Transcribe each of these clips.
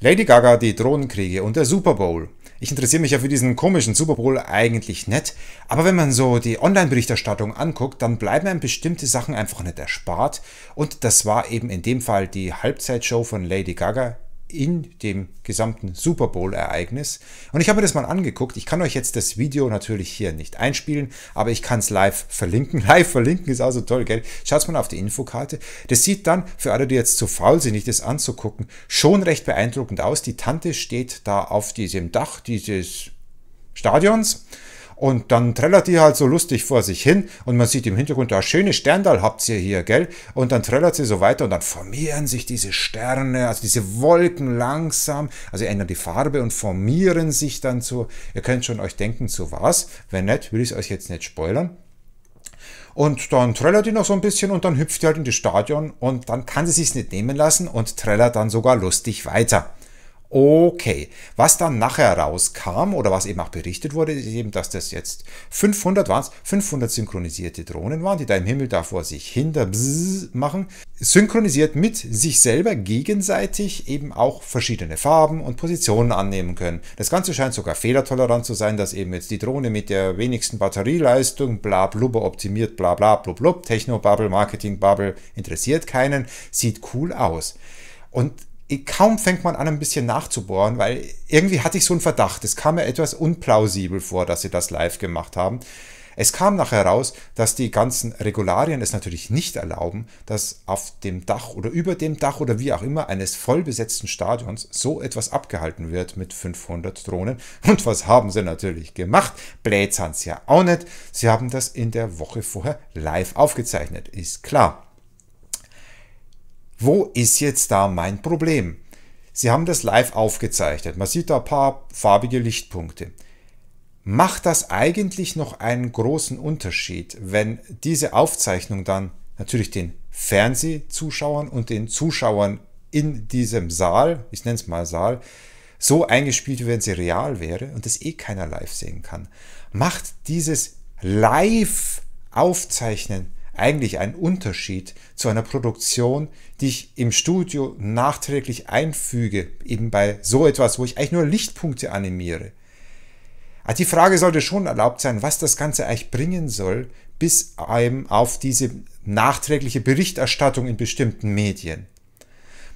Lady Gaga, die Drohnenkriege und der Super Bowl. Ich interessiere mich ja für diesen komischen Super Bowl eigentlich nicht, aber wenn man so die Online-Berichterstattung anguckt, dann bleiben einem bestimmte Sachen einfach nicht erspart und das war eben in dem Fall die Halbzeitshow von Lady Gaga in dem gesamten Super Bowl-Ereignis. Und ich habe das mal angeguckt. Ich kann euch jetzt das Video natürlich hier nicht einspielen, aber ich kann es live verlinken. Live verlinken ist also toll, gell? Schaut mal auf die Infokarte. Das sieht dann, für alle, die jetzt zu faul sind, sich das anzugucken, schon recht beeindruckend aus. Die Tante steht da auf diesem Dach dieses Stadions und dann trällert die halt so lustig vor sich hin und man sieht im Hintergrund, da schöne Sterndal habt ihr hier, gell? Und dann trällert sie so weiter und dann formieren sich diese Sterne, also diese Wolken langsam, also ändern die Farbe und formieren sich dann zu, ihr könnt schon euch denken, zu was. Wenn nicht, will ich es euch jetzt nicht spoilern. Und dann trällert die noch so ein bisschen und dann hüpft die halt in das Stadion und dann kann sie sich's nicht nehmen lassen und trällert dann sogar lustig weiter. Okay, was dann nachher rauskam oder was eben auch berichtet wurde, ist eben, dass das jetzt 500 waren, 500 synchronisierte Drohnen waren, die da im Himmel da vor sich hinter machen, synchronisiert mit sich selber gegenseitig eben auch verschiedene Farben und Positionen annehmen können. Das Ganze scheint sogar fehlertolerant zu sein, dass eben jetzt die Drohne mit der wenigsten Batterieleistung, bla blubber optimiert, bla bla blub blub, Techno-Bubble, Marketing-Bubble, interessiert keinen, sieht cool aus. Und kaum fängt man an, ein bisschen nachzubohren, weil irgendwie hatte ich so einen Verdacht. Es kam mir etwas unplausibel vor, dass sie das live gemacht haben. Es kam nachher raus, dass die ganzen Regularien es natürlich nicht erlauben, dass auf dem Dach oder über dem Dach oder wie auch immer eines vollbesetzten Stadions so etwas abgehalten wird mit 500 Drohnen. Und was haben sie natürlich gemacht? Blät's ja auch nicht. Sie haben das in der Woche vorher live aufgezeichnet, ist klar. Wo ist jetzt da mein Problem? Sie haben das live aufgezeichnet. Man sieht da ein paar farbige Lichtpunkte. Macht das eigentlich noch einen großen Unterschied, wenn diese Aufzeichnung dann natürlich den Fernsehzuschauern und den Zuschauern in diesem Saal, ich nenne es mal Saal, so eingespielt, wie wenn sie real wäre und das eh keiner live sehen kann. Macht dieses Live-Aufzeichnen eigentlich ein Unterschied zu einer Produktion, die ich im Studio nachträglich einfüge, eben bei so etwas, wo ich eigentlich nur Lichtpunkte animiere. Also die Frage sollte schon erlaubt sein, was das Ganze eigentlich bringen soll, bis einem auf diese nachträgliche Berichterstattung in bestimmten Medien.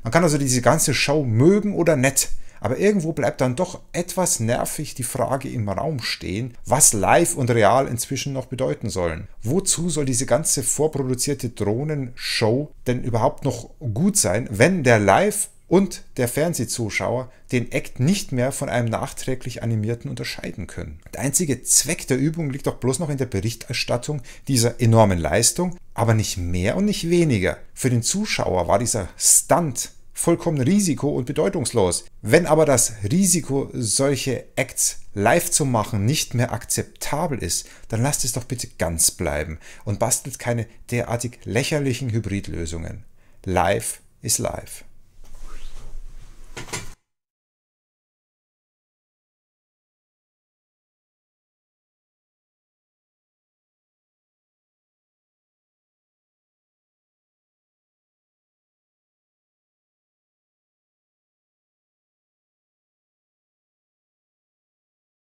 Man kann also diese ganze Show mögen oder nett, aber irgendwo bleibt dann doch etwas nervig die Frage im Raum stehen, was live und real inzwischen noch bedeuten sollen. Wozu soll diese ganze vorproduzierte Drohnenshow denn überhaupt noch gut sein, wenn der Live- und der Fernsehzuschauer den Act nicht mehr von einem nachträglich animierten unterscheiden können. Der einzige Zweck der Übung liegt doch bloß noch in der Berichterstattung dieser enormen Leistung, aber nicht mehr und nicht weniger. Für den Zuschauer war dieser Stunt vollkommen risiko- und bedeutungslos. Wenn aber das Risiko, solche Acts live zu machen, nicht mehr akzeptabel ist, dann lasst es doch bitte ganz bleiben und bastelt keine derartig lächerlichen Hybridlösungen. Live ist live.